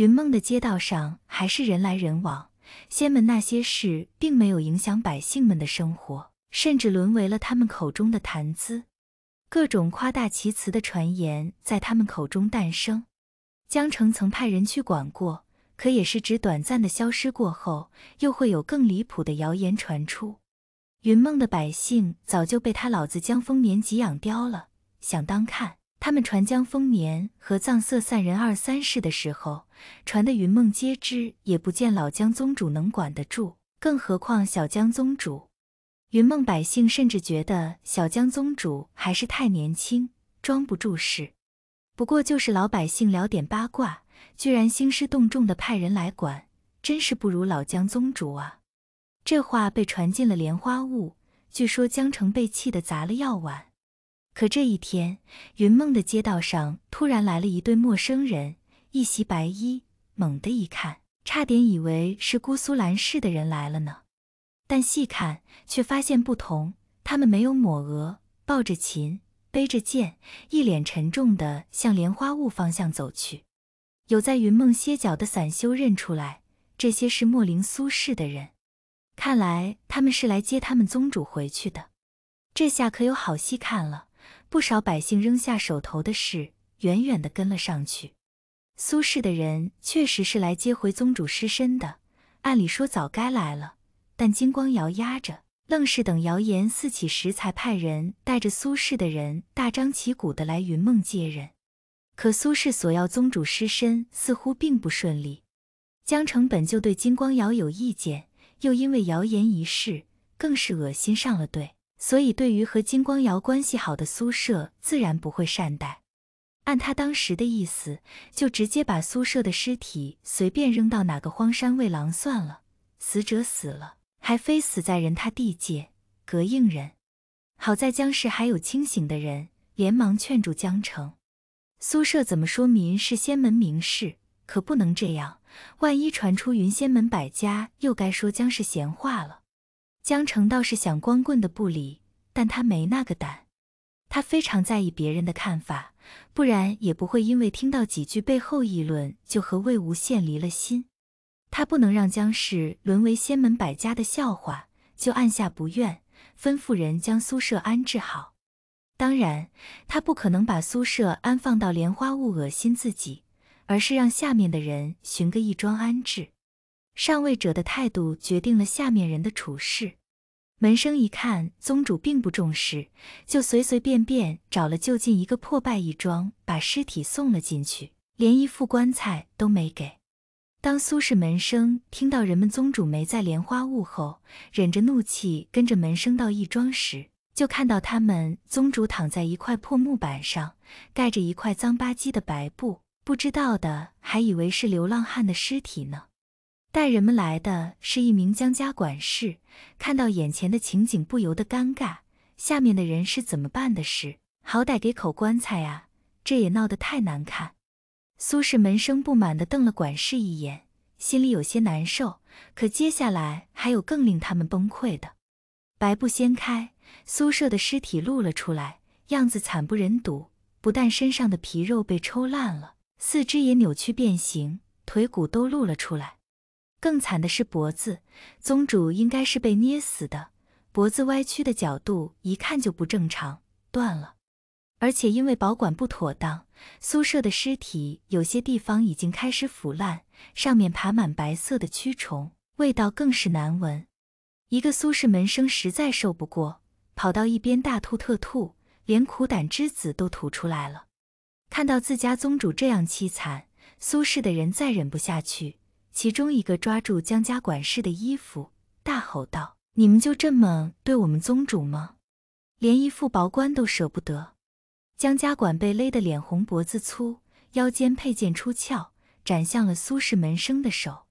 云梦的街道上还是人来人往，仙门那些事并没有影响百姓们的生活，甚至沦为了他们口中的谈资。各种夸大其词的传言在他们口中诞生。江城曾派人去管过，可也是只短暂的消失过后，又会有更离谱的谣言传出。云梦的百姓早就被他老子江丰年给养刁了，想当看。他们传江丰年和藏色散人二三事的时候，传的云梦皆知，也不见老江宗主能管得住，更何况小江宗主。云梦百姓甚至觉得小江宗主还是太年轻，装不住事。不过就是老百姓聊点八卦，居然兴师动众的派人来管，真是不如老江宗主啊。这话被传进了莲花坞，据说江城被气的砸了药碗。可这一天，云梦的街道上突然来了一对陌生人，一袭白衣，猛地一看，差点以为是姑苏兰氏的人来了呢。但细看却发现不同，他们没有抹额，抱着琴，背着剑，一脸沉重的向莲花坞方向走去。有在云梦歇脚的散修认出来，这些是莫灵苏氏的人，看来他们是来接他们宗主回去的。这下可有好戏看了。不少百姓扔下手头的事，远远地跟了上去。苏氏的人确实是来接回宗主尸身的，按理说早该来了，但金光瑶压着，愣是等谣言四起时才派人带着苏氏的人大张旗鼓地来云梦接人。可苏氏索要宗主尸身似乎并不顺利，江城本就对金光瑶有意见，又因为谣言一事，更是恶心上了对。所以，对于和金光瑶关系好的苏舍，自然不会善待。按他当时的意思，就直接把苏舍的尸体随便扔到哪个荒山喂狼算了。死者死了，还非死在人他地界，膈应人。好在江氏还有清醒的人，连忙劝住江澄。苏舍怎么说，民是仙门名士，可不能这样。万一传出云仙门百家，又该说江氏闲话了。江澄倒是想光棍的不理。但他没那个胆，他非常在意别人的看法，不然也不会因为听到几句背后议论就和魏无羡离了心。他不能让江氏沦为仙门百家的笑话，就按下不愿，吩咐人将苏舍安置好。当然，他不可能把苏舍安放到莲花坞恶心自己，而是让下面的人寻个一桩安置。上位者的态度决定了下面人的处事。门生一看宗主并不重视，就随随便便找了就近一个破败义庄，把尸体送了进去，连一副棺材都没给。当苏氏门生听到人们宗主没在莲花坞后，忍着怒气跟着门生到义庄时，就看到他们宗主躺在一块破木板上，盖着一块脏吧唧的白布，不知道的还以为是流浪汉的尸体呢。带人们来的是一名江家管事，看到眼前的情景不由得尴尬。下面的人是怎么办的事？好歹给口棺材呀，这也闹得太难看。苏氏门生不满地瞪了管事一眼，心里有些难受。可接下来还有更令他们崩溃的：白布掀开，苏舍的尸体露了出来，样子惨不忍睹。不但身上的皮肉被抽烂了，四肢也扭曲变形，腿骨都露了出来。更惨的是脖子，宗主应该是被捏死的，脖子歪曲的角度一看就不正常，断了。而且因为保管不妥当，苏舍的尸体有些地方已经开始腐烂，上面爬满白色的蛆虫，味道更是难闻。一个苏氏门生实在受不过，跑到一边大吐特吐，连苦胆之子都吐出来了。看到自家宗主这样凄惨，苏氏的人再忍不下去。其中一个抓住江家管事的衣服，大吼道：“你们就这么对我们宗主吗？连一副薄冠都舍不得！”江家管被勒得脸红脖子粗，腰间佩剑出鞘，斩向了苏氏门生的手。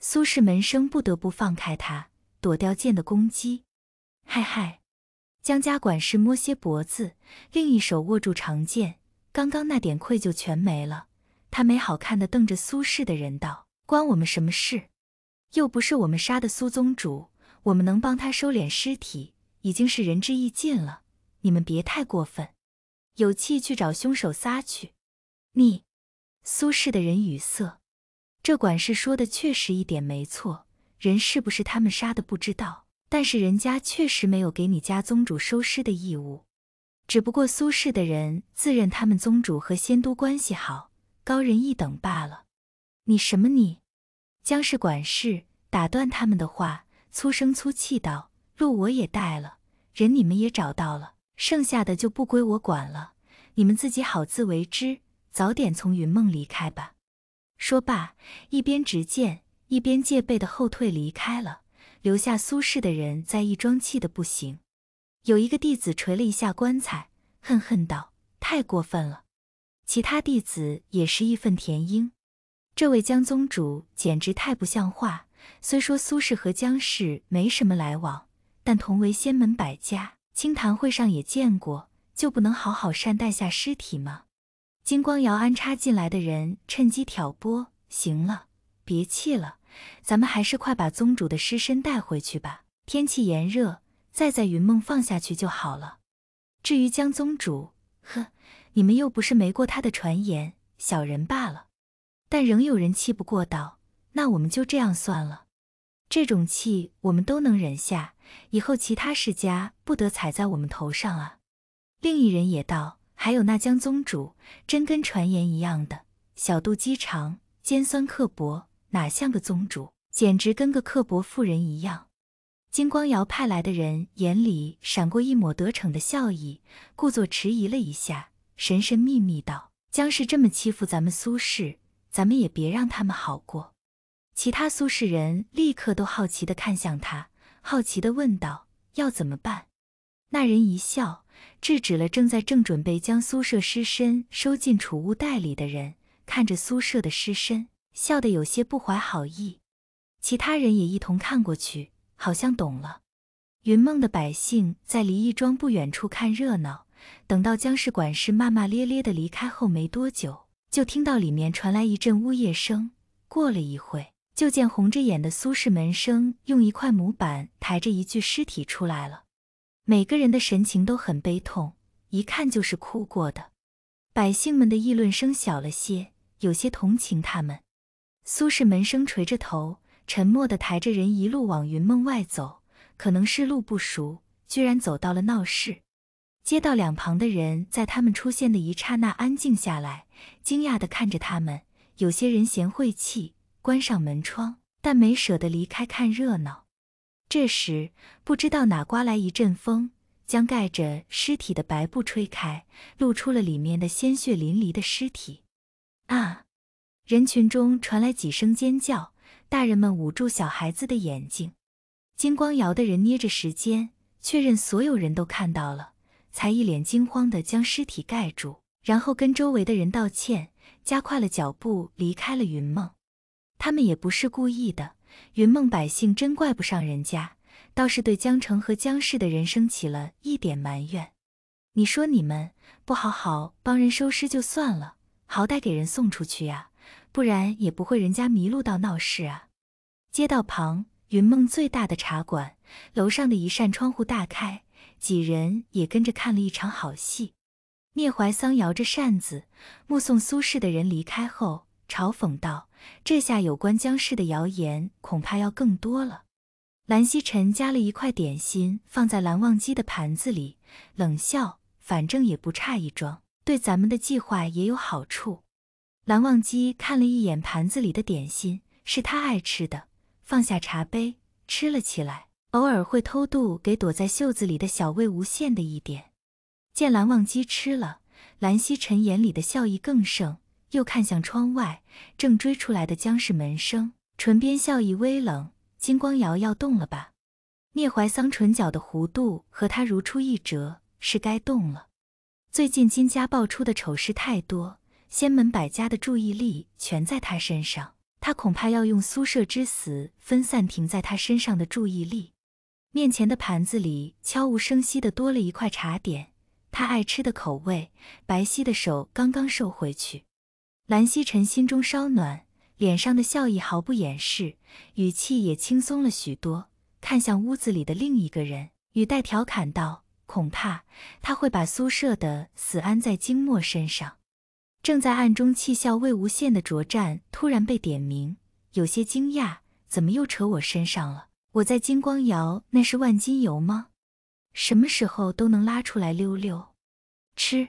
苏氏门生不得不放开他，躲掉剑的攻击。嗨嗨！江家管事摸些脖子，另一手握住长剑，刚刚那点愧疚全没了。他没好看的瞪着苏氏的人道。关我们什么事？又不是我们杀的苏宗主，我们能帮他收敛尸体，已经是仁至义尽了。你们别太过分，有气去找凶手撒去。你苏氏的人语塞，这管事说的确实一点没错。人是不是他们杀的不知道，但是人家确实没有给你家宗主收尸的义务。只不过苏氏的人自认他们宗主和仙都关系好，高人一等罢了。你什么你？将氏管事打断他们的话，粗声粗气道：“路我也带了，人你们也找到了，剩下的就不归我管了，你们自己好自为之，早点从云梦离开吧。”说罢，一边执剑，一边戒备的后退离开了，留下苏氏的人在义庄气的不行。有一个弟子捶了一下棺材，恨恨道：“太过分了！”其他弟子也是义愤填膺。这位江宗主简直太不像话！虽说苏氏和江氏没什么来往，但同为仙门百家，清谈会上也见过，就不能好好善待下尸体吗？金光瑶安插进来的人趁机挑拨。行了，别气了，咱们还是快把宗主的尸身带回去吧。天气炎热，再在云梦放下去就好了。至于江宗主，呵，你们又不是没过他的传言，小人罢了。但仍有人气不过道：“那我们就这样算了。”这种气我们都能忍下，以后其他世家不得踩在我们头上啊！另一人也道：“还有那江宗主，真跟传言一样的小肚鸡肠、尖酸刻薄，哪像个宗主？简直跟个刻薄妇人一样。”金光瑶派来的人眼里闪过一抹得逞的笑意，故作迟疑了一下，神神秘秘道：“江氏这么欺负咱们苏氏。”咱们也别让他们好过。其他苏氏人立刻都好奇的看向他，好奇的问道：“要怎么办？”那人一笑，制止了正在正准备将苏舍尸身收进储物袋里的人，看着苏舍的尸身，笑得有些不怀好意。其他人也一同看过去，好像懂了。云梦的百姓在离义庄不远处看热闹，等到江氏管事骂骂咧咧的离开后没多久。就听到里面传来一阵呜咽声。过了一会，就见红着眼的苏氏门生用一块木板抬着一具尸体出来了。每个人的神情都很悲痛，一看就是哭过的。百姓们的议论声小了些，有些同情他们。苏氏门生垂着头，沉默地抬着人一路往云梦外走。可能是路不熟，居然走到了闹市。街道两旁的人在他们出现的一刹那安静下来。惊讶地看着他们，有些人嫌晦气，关上门窗，但没舍得离开看热闹。这时，不知道哪刮来一阵风，将盖着尸体的白布吹开，露出了里面的鲜血淋漓的尸体。啊！人群中传来几声尖叫，大人们捂住小孩子的眼睛。金光瑶的人捏着时间，确认所有人都看到了，才一脸惊慌地将尸体盖住。然后跟周围的人道歉，加快了脚步离开了云梦。他们也不是故意的，云梦百姓真怪不上人家，倒是对江城和江氏的人生起了一点埋怨。你说你们不好好帮人收尸就算了，好歹给人送出去呀，不然也不会人家迷路到闹事啊。街道旁，云梦最大的茶馆楼上的一扇窗户大开，几人也跟着看了一场好戏。聂怀桑摇着扇子，目送苏轼的人离开后，嘲讽道：“这下有关江氏的谣言恐怕要更多了。”蓝曦臣夹了一块点心放在蓝忘机的盘子里，冷笑：“反正也不差一桩，对咱们的计划也有好处。”蓝忘机看了一眼盘子里的点心，是他爱吃的，放下茶杯吃了起来，偶尔会偷渡给躲在袖子里的小魏无羡的一点。见蓝忘机吃了，蓝曦臣眼里的笑意更盛，又看向窗外正追出来的将是门生，唇边笑意微冷。金光瑶要动了吧？聂怀桑唇角的弧度和他如出一辙，是该动了。最近金家爆出的丑事太多，仙门百家的注意力全在他身上，他恐怕要用苏舍之死分散停在他身上的注意力。面前的盘子里悄无声息的多了一块茶点。他爱吃的口味，白皙的手刚刚收回去，蓝曦臣心中稍暖，脸上的笑意毫不掩饰，语气也轻松了许多，看向屋子里的另一个人，语带调侃道：“恐怕他会把苏舍的死安在金墨身上。”正在暗中气笑魏无羡的卓战突然被点名，有些惊讶：“怎么又扯我身上了？我在金光瑶那是万金油吗？”什么时候都能拉出来溜溜，吃。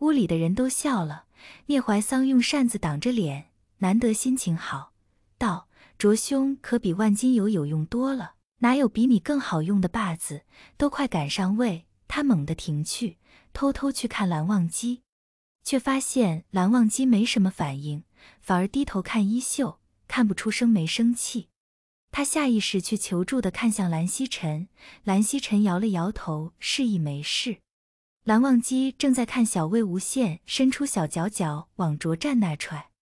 屋里的人都笑了。聂怀桑用扇子挡着脸，难得心情好，道：“卓兄可比万金油有用多了，哪有比你更好用的把子？都快赶上位。”他猛地停去，偷偷去看蓝忘机，却发现蓝忘机没什么反应，反而低头看衣袖，看不出生没生气。他下意识去求助的看向蓝曦臣，蓝曦臣摇了摇头，示意没事。蓝忘机正在看小魏无羡伸出小脚脚往卓湛那踹。